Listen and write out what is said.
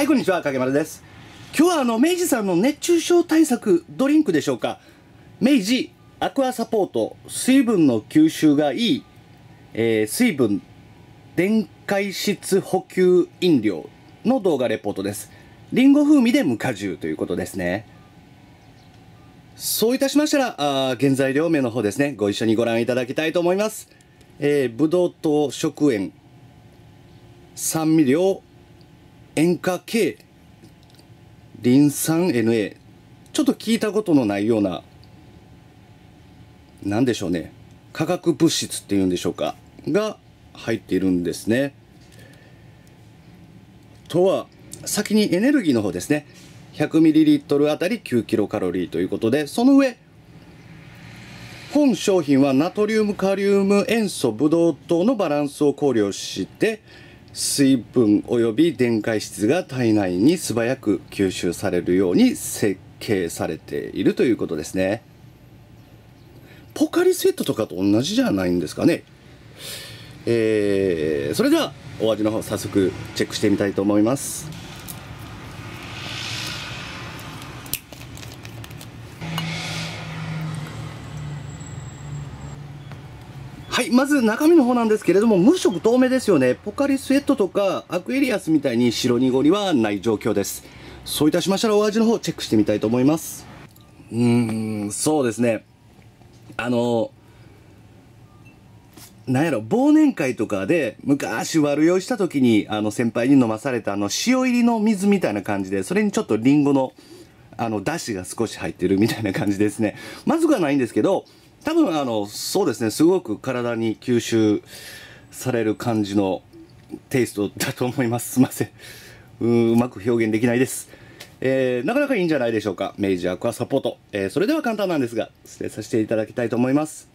はい、こんにちは、影丸です。今日はあの、明治さんの熱中症対策ドリンクでしょうか。明治アクアサポート、水分の吸収がいい、えー、水分電解質補給飲料の動画レポートです。リンゴ風味で無果汁ということですね。そういたしましたら、あ原材料名の方ですね、ご一緒にご覧いただきたいと思います。えー、ぶど糖食塩、酸味料、塩化系リン酸 NA ちょっと聞いたことのないような何でしょうね化学物質っていうんでしょうかが入っているんですねとは先にエネルギーの方ですね 100ml あたり 9kcal ということでその上本商品はナトリウムカリウム塩素ブドウ糖のバランスを考慮して水分及び電解質が体内に素早く吸収されるように設計されているということですねポカリスエットとかと同じじゃないんですかねえー、それではお味の方早速チェックしてみたいと思いますはい、まず中身の方なんですけれども、無色透明ですよね。ポカリスエットとかアクエリアスみたいに白濁りはない状況です。そういたしましたらお味の方チェックしてみたいと思います。うーん、そうですね。あの、なんやろ、忘年会とかで昔悪酔いした時にあの先輩に飲まされたあの塩入りの水みたいな感じで、それにちょっとリンゴのあの、だしが少し入ってるみたいな感じですね。まずくはないんですけど、多分あのそうですねすごく体に吸収される感じのテイストだと思いますすいません うまく表現できないです、えー、なかなかいいんじゃないでしょうか明治アクアサポート、えー、それでは簡単なんですが失礼させていただきたいと思います